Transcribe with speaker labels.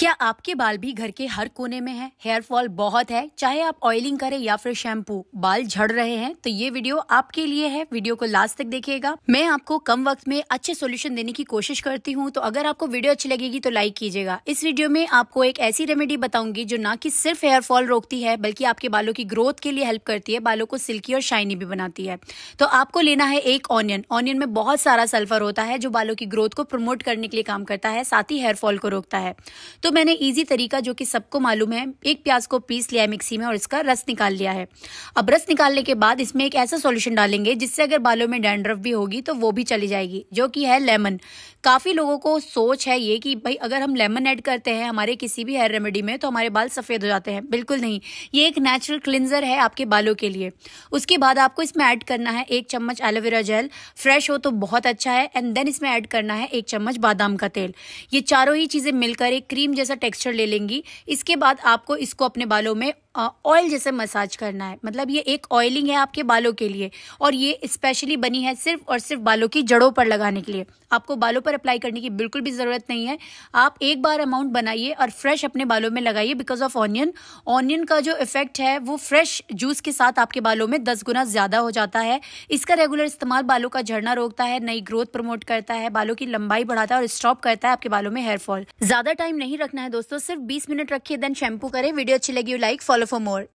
Speaker 1: क्या आपके बाल भी घर के हर कोने में है हेयर फॉल बहुत है चाहे आप ऑयलिंग करें या फिर शैम्पू बाल झड़ रहे हैं तो ये वीडियो आपके लिए है वीडियो को लास्ट तक देखिएगा मैं आपको कम वक्त में अच्छे सोल्यूशन देने की कोशिश करती हूँ तो अगर आपको वीडियो अच्छी लगेगी तो लाइक कीजिएगा इस वीडियो में आपको एक ऐसी रेमेडी बताऊंगी जो न की सिर्फ हेयर फॉल रोकती है बल्कि आपके बालों की ग्रोथ के लिए हेल्प करती है बालों को सिल्की और शाइनी भी बनाती है तो आपको लेना है एक ऑनियन ऑनियन में बहुत सारा सल्फर होता है जो बालों की ग्रोथ को प्रमोट करने के लिए काम करता है साथ ही हेयरफॉल को रोकता है तो तो मैंने इजी तरीका जो कि सबको मालूम है एक प्याज को पीस लिया है मिक्सी में और इसका रस निकाल लिया है अब रस निकालने के बाद इसमें एक ऐसा सोल्यूशन डालेंगे जिससे अगर बालों में डैंड्रफ भी होगी तो वो भी चली जाएगी जो कि है लेमन काफ़ी लोगों को सोच है ये कि भाई अगर हम लेमन ऐड करते हैं हमारे किसी भी हेयर रेमेडी में तो हमारे बाल सफ़ेद हो जाते हैं बिल्कुल नहीं ये एक नेचुरल क्लिनजर है आपके बालों के लिए उसके बाद आपको इसमें ऐड करना है एक चम्मच एलोवेरा जेल फ्रेश हो तो बहुत अच्छा है एंड देन इसमें ऐड करना है एक चम्मच बादाम का तेल ये चारों ही चीज़ें मिलकर एक क्रीम जैसा टेक्सचर ले लेंगी इसके बाद आपको इसको अपने बालों में ऑयल जैसे मसाज करना है मतलब ये एक ऑयलिंग है आपके बालों के लिए और ये स्पेशली बनी है सिर्फ और सिर्फ बालों की जड़ों पर लगाने के लिए आपको बालों पर अप्लाई करने की बिल्कुल भी ज़रूरत नहीं है आप एक बार अमाउंट बनाइए और फ्रेश अपने बालों में लगाइए बिकॉज ऑफ ऑनियन ऑनियन का जो इफेक्ट है वो फ्रेश जूस के साथ आपके बालों में दस गुना ज़्यादा हो जाता है इसका रेगुलर इस्तेमाल बालों का झड़ना रोकता है नई ग्रोथ प्रमोट करता है बालों की लंबाई बढ़ाता है और स्टॉप करता है आपके बालों में हेयर फॉल ज़्यादा टाइम नहीं रखना है दोस्तों सिर्फ बीस मिनट रखिए देन शैम्पू करें वीडियो अच्छी लगी लाइक फॉलो for more.